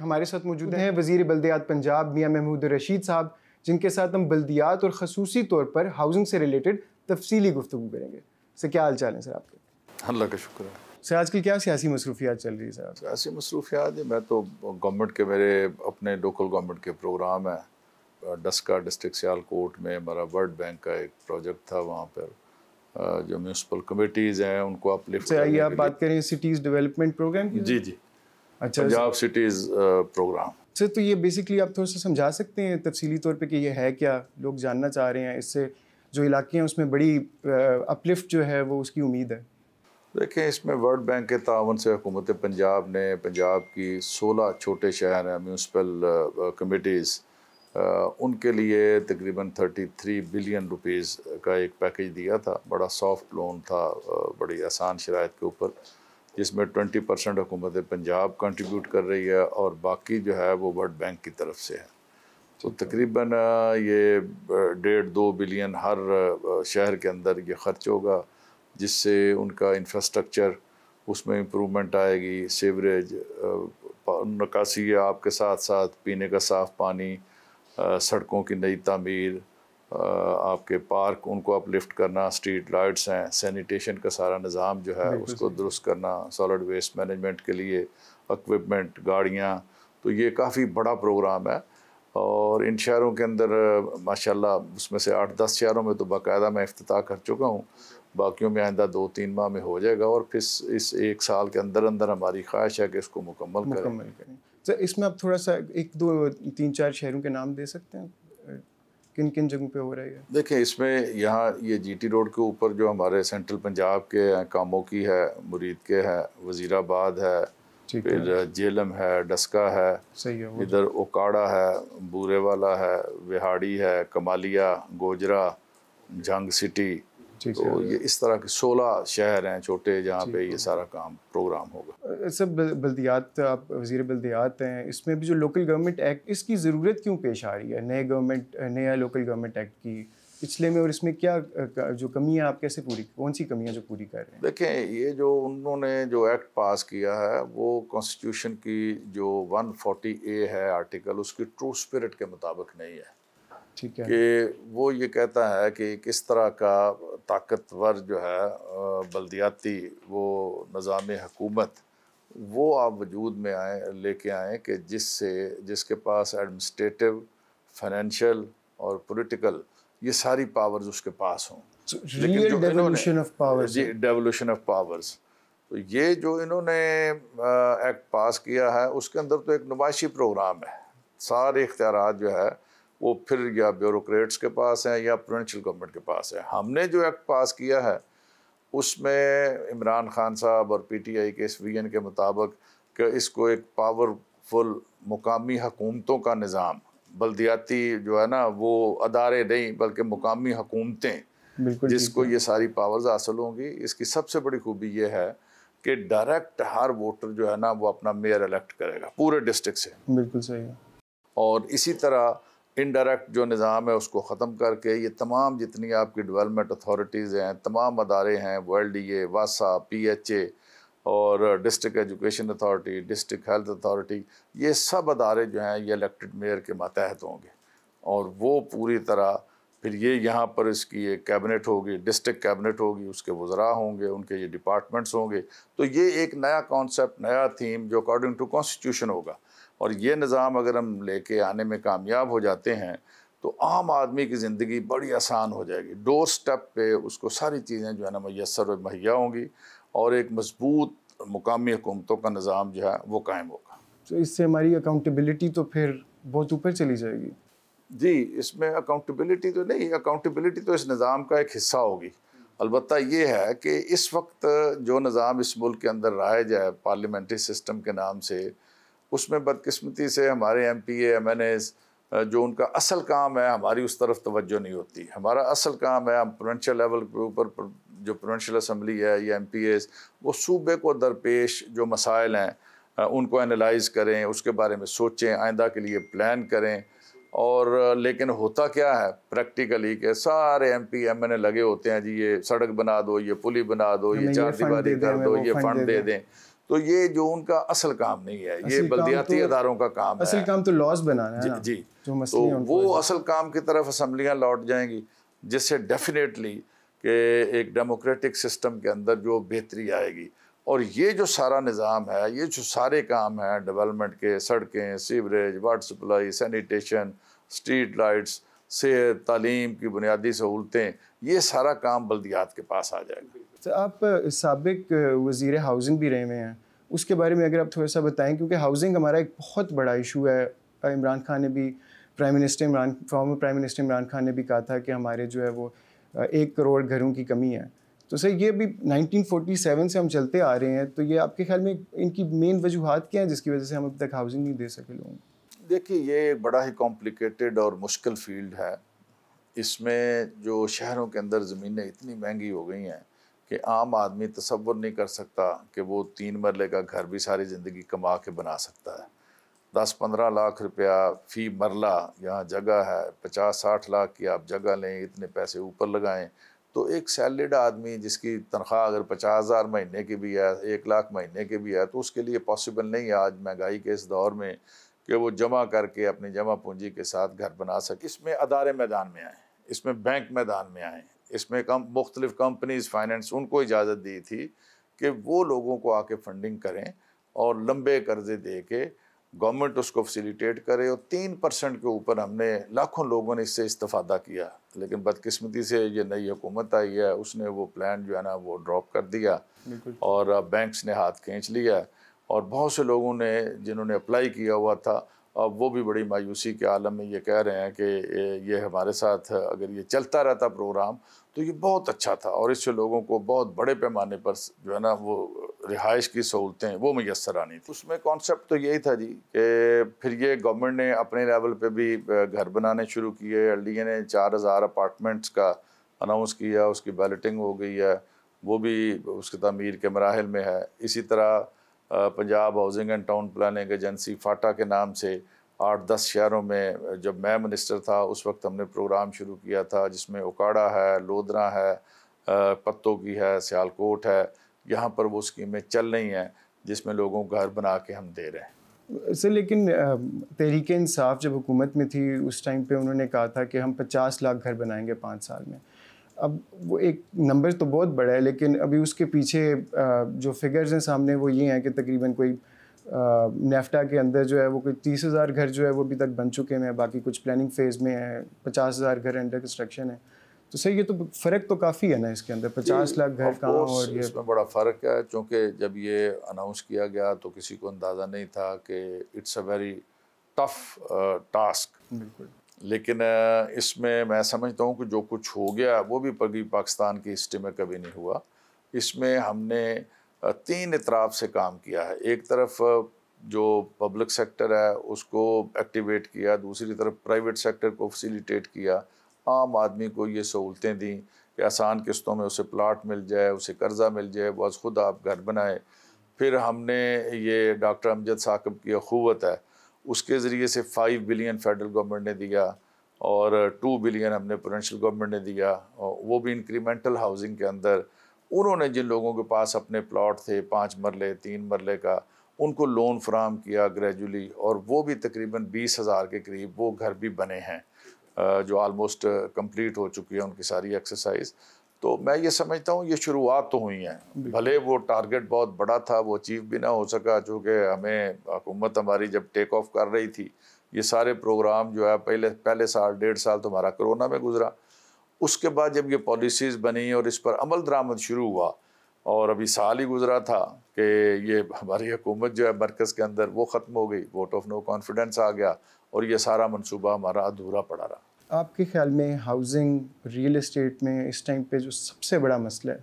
हमारे साथ मौजूद हैं वजीर बल्दियात पंजाब मियाँ महमूद रशीद साहब जिनके साथ हम बल्दियात और खसूसी तौर पर हाउसिंग से रिलेटेड तफसीली गुफ्तु करेंगे सर क्या हाल चाल है सर आपके अल्लाह का शुक्र सर आज कल क्या सियासी मसरूफियात चल रही है सर सियासी मसरूफियात मैं तो गवर्नमेंट के मेरे अपने लोकल गवर्नमेंट के प्रोग्राम हैं डस्का डिस्ट्रिक्ट सियालकोट में हमारा वर्ल्ड बैंक का एक प्रोजेक्ट था वहाँ पर जो म्यूनसिपल कमेटीज़ हैं उनको आप लिफ्ट आइए आप बात करें सिटीज़ डेवलपमेंट प्रोग्राम जी जी अच्छा पंजाब सिटीज प्रोग्राम सर तो ये बेसिकली आप थोड़ा सा समझा सकते हैं तफसीली तौर पे कि ये है क्या लोग जानना चाह रहे हैं इससे जो इलाके हैं उसमें बड़ी अपलिफ्ट uh, जो है वो उसकी उम्मीद है देखें इसमें वर्ल्ड बैंक के तावन से हुकूमत पंजाब ने पंजाब की 16 छोटे शहर हैं म्यूनसिपल कमेटीज़ uh, uh, उनके लिए तकरीबन 33 बिलियन रुपीस का एक पैकेज दिया था बड़ा सॉफ्ट लोन था बड़ी आसान शरात के ऊपर जिसमें 20 परसेंट हुकूमत पंजाब कंट्रीब्यूट कर रही है और बाकी जो है वो वर्ल्ड बैंक की तरफ से है तो तकरीबन ये डेढ़ दो बिलियन हर शहर के अंदर ये खर्च होगा जिससे उनका इंफ्रास्ट्रक्चर उसमें इम्प्रूवमेंट आएगी सीवरेज निकासी आपके साथ साथ पीने का साफ़ पानी सड़कों की नई तमीर आपके पार्क उनको अपलिफ्ट करना स्ट्रीट लाइट्स हैं सैनिटेशन का सारा निज़ाम जो है उसको दुरुस्त करना सॉलिड वेस्ट मैनेजमेंट के लिए इक्विपमेंट गाड़ियाँ तो ये काफ़ी बड़ा प्रोग्राम है और इन शहरों के अंदर माशाल्लाह उसमें से आठ दस शहरों में तो बाकायदा मैं अफ्ताह कर चुका हूँ बाकियों में आइंदा दो तीन माह में हो जाएगा और फिर इस एक साल के अंदर अंदर हमारी ख्वाहिश है कि इसको मुकम्मल करें सर अच्छा, इसमें आप थोड़ा सा एक दो तीन चार शहरों के नाम दे सकते हैं किन किन जगहों पे हो रही है देखिए इसमें यहाँ ये जीटी रोड के ऊपर जो हमारे सेंट्रल पंजाब के हैं कामों की है मुरीद के है वज़ीराबाद है फिर जेलम है डस्का है सही है इधर ओकाड़ा है बूरे वाला है विहाड़ी है कमालिया गोजरा जंग सिटी तो ये इस तरह के सोलह शहर हैं छोटे जहाँ पे ये सारा काम प्रोग्राम होगा सर बल्दियात आप वजीर बल्दियात हैं इसमें भी जो लोकल गवर्नमेंट एक्ट इसकी ज़रूरत क्यों पेश आ रही है नए गवर्नमेंट नया लोकल गवर्नमेंट एक्ट की पिछले में और इसमें क्या जो कमियाँ आप कैसे पूरी कौन सी कमियाँ जो पूरी कर रहे हैं देखें ये जो उन्होंने जो एक्ट पास किया है वो कॉन्स्टिट्यूशन की जो फोर्टी ए है आर्टिकल उसकी ट्रू स्पिरिट के मुताबिक नहीं है ठीक है कि वो ये कहता है कि किस तरह का ताकतवर जो है बल्दियाती वो निज़ाम हकूमत वो आप वजूद में आए लेके आएँ कि जिससे जिसके पास एडमिनिस्ट्रेटिव फाइनेंशियल और पॉलिटिकल ये सारी पावर्स उसके पास हों डेवोल्यूशन डेवोल्यूशन ऑफ पावर्स तो ये जो इन्होंने एक्ट पास किया है उसके अंदर तो एक नुमाइशी प्रोग्राम है सारे इख्तियार जो है वो फिर या ब्यूरोक्रेट्स के पास हैं या प्रोविंशियल गवर्नमेंट के पास है हमने जो एक्ट पास किया है उसमें इमरान खान साहब और पीटीआई के एस वी के मुताबिक कि इसको एक पावरफुल मुकामी हकूमतों का निज़ाम बल्दियाती जो है ना वो अदारे नहीं बल्कि मुकामी हकूमतें जिसको ये सारी पावर्स हासिल होंगी इसकी सबसे बड़ी खूबी ये है कि डायरेक्ट हर वोटर जो है ना वो अपना मेयर इलेक्ट करेगा पूरे डिस्ट्रिक्ट से बिल्कुल सही है और इसी तरह इनडायरेक्ट जो निज़ाम है उसको ख़त्म करके ये तमाम जितनी आपकी डेवलपमेंट अथॉरिटीज़ हैं तमाम अदारे हैं वर्ल्ड ई वासा पी एच ए और district education authority district health authority ये सब अदारे जो हैं ये इलेक्टेड मेयर के मातहत होंगे और वो पूरी तरह फिर ये यहाँ पर इसकी ये कैबिनेट होगी डिस्ट्रिक्ट कैबिनेट होगी उसके वज़रा होंगे उनके ये डिपार्टमेंट्स होंगे तो ये एक नया कॉन्सेप्ट नया थीम जो अकॉर्डिंग टू कॉन्स्टिट्यूशन होगा और ये निज़ाम अगर हम लेके आने में कामयाब हो जाते हैं तो आम आदमी की ज़िंदगी बड़ी आसान हो जाएगी डोर स्टेप पर उसको सारी चीज़ें जो है ना मैसर मुहैया होंगी और एक मजबूत मुकामी हुकूमतों का निज़ाम जो है वो कायम होगा तो इससे हमारी अकाउंटेबिलिटी तो फिर बहुत ऊपर चली जाएगी जी इसमें अकाउंटेबिलिटी तो नहीं अकाउंटेबिलिटी तो इस निज़ाम का एक हिस्सा होगी अलबत् ये है कि इस वक्त जो निज़ाम इस मुल्क के अंदर राय जाए पार्लियामेंट्री सिस्टम के नाम से उसमें बदकस्मती से हमारे M P M N As जो उनका असल काम है हमारी उस तरफ तवज्जो नहीं होती हमारा असल काम है हम प्रोवेंशल लेवल के ऊपर जो प्रोवेंशल असम्बली है या एम पी एस वो सूबे को दरपेश जो मसाइल हैं उनको एनालाइज करें उसके बारे में सोचें आइंदा के लिए प्लान करें और लेकिन होता क्या है प्रैक्टिकली के सारे M P M N A लगे होते हैं जी ये सड़क बना दो ये पुली बना दो ये चार दीवारी कर दो ये फंड दे दें तो ये जो उनका असल काम नहीं है ये बल्दियाती तो, अदारों का काम असल है। काम तो लॉस बनाना जी, जी तो वो असल काम की तरफ असम्बलियाँ लौट जाएंगी जिससे डेफिनेटली के एक डेमोक्रेटिक सिस्टम के अंदर जो बेहतरी आएगी और ये जो सारा निज़ाम है ये जो सारे काम हैं डेवलपमेंट के सड़कें sewerage water supply sanitation street lights सेहत तालीम की बुनियादी सहूलतें ये सारा काम बल्दियात के पास आ जाएगा तो आप सबक वज़ी हाउसिंग भी रहे हुए हैं उसके बारे में अगर आप थोड़ा सा बताएं क्योंकि हाउसिंग हमारा एक बहुत बड़ा इशू है इमरान खान ने भी prime minister Imran former prime minister Imran Khan ने भी कहा था कि हमारे जो है वो एक करोड़ घरों की कमी है तो सर ये अभी 1947 से हम चलते आ रहे हैं तो ये आपके ख्याल में इनकी मेन वजूहत क्या है जिसकी वजह से हम अब तक हाउसिंग नहीं दे सके लोगों को देखिए ये बड़ा ही कॉम्प्लिकेटेड और मुश्किल फील्ड है इसमें जो शहरों के अंदर ज़मीनें इतनी महंगी हो गई हैं कि आम आदमी तस्वर नहीं कर सकता कि वो तीन मरले का घर भी सारी ज़िंदगी कमा के बना सकता है दस पंद्रह लाख रुपया फ़ी मरला यहाँ जगह है पचास साठ लाख की आप जगह लें इतने पैसे ऊपर लगाएं तो एक सैलरीड आदमी जिसकी तनख्वाह अगर पचास हज़ार महीने की भी है एक लाख महीने की भी है तो उसके लिए पॉसिबल नहीं है आज महंगाई के इस दौर में कि वो जमा करके अपनी जमा पूंजी के साथ घर बना सके इसमें अदारे मैदान में आए इसमें बैंक मैदान में आए इसमें कम मुख्तलिफ कंपनीज फाइनेंस उनको इजाज़त दी थी कि वो लोगों को आके फंडिंग करें और लंबे कर्जे दे के गवर्नमेंट उसको फैसिलिटेट करे और तीन परसेंट के ऊपर हमने लाखों लोगों ने इससे इस्तफ़ादा किया लेकिन बदकिस्मती से ये नई हुकूमत आई है उसने वो प्लान जो है ना वो ड्रॉप कर दिया और बैंक्स ने हाथ खींच लिया और बहुत से लोगों ने जिन्होंने अप्लाई किया हुआ था अब वो भी बड़ी मायूसी के आलम में ये कह रहे हैं कि ये हमारे साथ अगर ये चलता रहता प्रोग्राम तो ये बहुत अच्छा था और इससे लोगों को बहुत बड़े पैमाने पर जो है ना वो रिहाइश की सहूलतें वो मैसर आनी थी उसमें कॉन्सेप्ट तो यही था जी कि फिर ये गवर्नमेंट ने अपने लेवल पे भी घर बनाने शुरू किए एल डी ए ने चार हज़ार अपार्टमेंट्स का अनाउंस किया उसकी बैलेटिंग हो गई है वो भी उसके तमीर के मराहल में है इसी तरह Punjab housing and town planning agency PHATA के नाम से आठ दस शहरों में जब मैं मिनिस्टर था उस वक्त हमने प्रोग्राम शुरू किया था जिसमें उकाड़ा है लोदरा है पत्तों की है सियालकोट है यहाँ पर वो स्कीमें चल रही हैं जिसमें लोगों को घर बना के हम दे रहे हैं सर लेकिन तहरीक इंसाफ जब हुकूमत में थी उस टाइम पे उन्होंने कहा था कि हम 50 लाख घर बनाएंगे पाँच साल में अब वो एक नंबर तो बहुत बड़ा है लेकिन अभी उसके पीछे जो फिगर्स हैं सामने वो ये हैं कि तकरीबन कोई नेफ्टा के अंदर जो है वो कोई तीस हज़ार घर जो है वो अभी तक बन चुके हैं बाकी कुछ प्लानिंग फ़ेज़ में है पचास हज़ार घर अंडर कंस्ट्रक्शन है तो सर ये तो फ़र्क तो काफ़ी है ना इसके अंदर पचास लाख घर कहाँ और ये इसमें बड़ा फ़र्क है क्योंकि जब ये अनाउंस किया गया तो किसी को अंदाज़ा नहीं था कि it's a very tough task बिल्कुल लेकिन uh, इसमें मैं समझता हूँ कि जो कुछ हो गया वो भी पगी पाकिस्तान की हिस्ट्री में कभी नहीं हुआ इसमें हमने uh, तीन इतराफ़ से काम किया है एक तरफ uh, जो पब्लिक सेक्टर है उसको एक्टिवेट किया दूसरी तरफ प्राइवेट सेक्टर को फैसिलिटेट किया आम आदमी को ये सहूलतें दी कि आसान किस्तों में उसे प्लाट मिल जाए उसे कर्ज़ा मिल जाए बस खुद आप घर बनाए फिर हमने ये डॉक्टर अमजद साकब की अखूवत है उसके ज़रिए से फाइव बिलियन फेडरल गवर्नमेंट ने दिया और टू बिलियन हमने प्रोवेंशल गवर्नमेंट ने दिया वो भी इंक्रीमेंटल हाउसिंग के अंदर उन्होंने जिन लोगों के पास अपने प्लाट थे पाँच मरले तीन मरले का उनको लोन फ्राहम किया ग्रेजुअली और वो भी तकरीबन बीस हज़ार के करीब वो घर भी बने हैं जो आलमोस्ट कंप्लीट हो चुकी है उनकी सारी एक्सरसाइज तो मैं ये समझता हूँ ये शुरुआत तो हुई हैं भले वो टारगेट बहुत बड़ा था वो अचीव भी ना हो सका चूँकि हमें हुकूमत हमारी जब टेक ऑफ कर रही थी ये सारे प्रोग्राम जो है पहले पहले साल डेढ़ साल तो हमारा कोरोना में गुजरा उसके बाद जब ये पॉलिसीज़ बनी और इस पर अमल दरामद शुरू हुआ और अभी साल ही गुजरा था कि ये हमारी हुकूमत जो है मरकज़ के अंदर वो ख़त्म हो गई वोट ऑफ नो कॉन्फिडेंस आ गया और ये सारा मनसूबा हमारा अधूरा पड़ा रहा आपके ख्याल में हाउसिंग रियल इस्टेट में इस टाइम पे जो सबसे बड़ा मसला है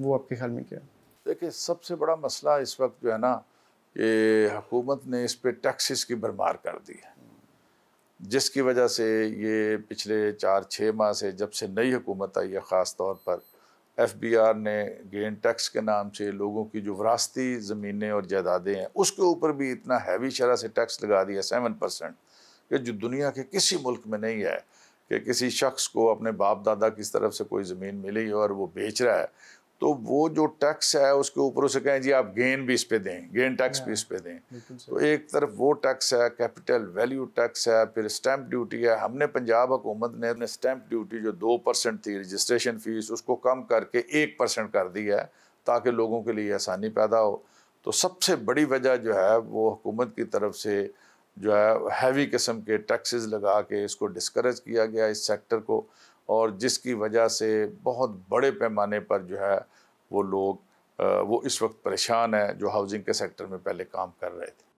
वो आपके ख्याल में क्या है देखिए सबसे बड़ा मसला इस वक्त जो है ना कि हुकूमत ने इस पर टैक्सेस की भरमार कर दी है जिसकी वजह से ये पिछले चार छः माह से जब से नई हुकूमत आई है ख़ास तौर पर एफ बी आर ने गेन टैक्स के नाम से लोगों की जो वरासती ज़मीनें और जायदादें हैं उसके ऊपर भी इतना हैवी शरह से टैक्स लगा दिया सेवन परसेंट कि जो दुनिया के किसी मुल्क में नहीं है कि किसी शख्स को अपने बाप दादा की तरफ से कोई ज़मीन मिली और वो बेच रहा है तो वो जो टैक्स है उसके ऊपर उसे कहें जी आप गेन भी इस पे दें गेन टैक्स भी हाँ, इस पे दें तो एक तरफ वो टैक्स है कैपिटल वैल्यू टैक्स है फिर स्टैंप ड्यूटी है हमने पंजाब हुकूमत ने अपने स्टैंप ड्यूटी जो दो परसेंट थी रजिस्ट्रेशन फीस उसको कम करके एक परसेंट कर दी है ताकि लोगों के लिए आसानी पैदा हो तो सबसे बड़ी वजह जो है वो हुकूमत की तरफ से जो है हैवी किस्म के टैक्सेस लगा के इसको डिस्करेज किया गया इस सेक्टर को और जिसकी वजह से बहुत बड़े पैमाने पर जो है वो लोग वो इस वक्त परेशान हैं जो हाउसिंग के सेक्टर में पहले काम कर रहे थे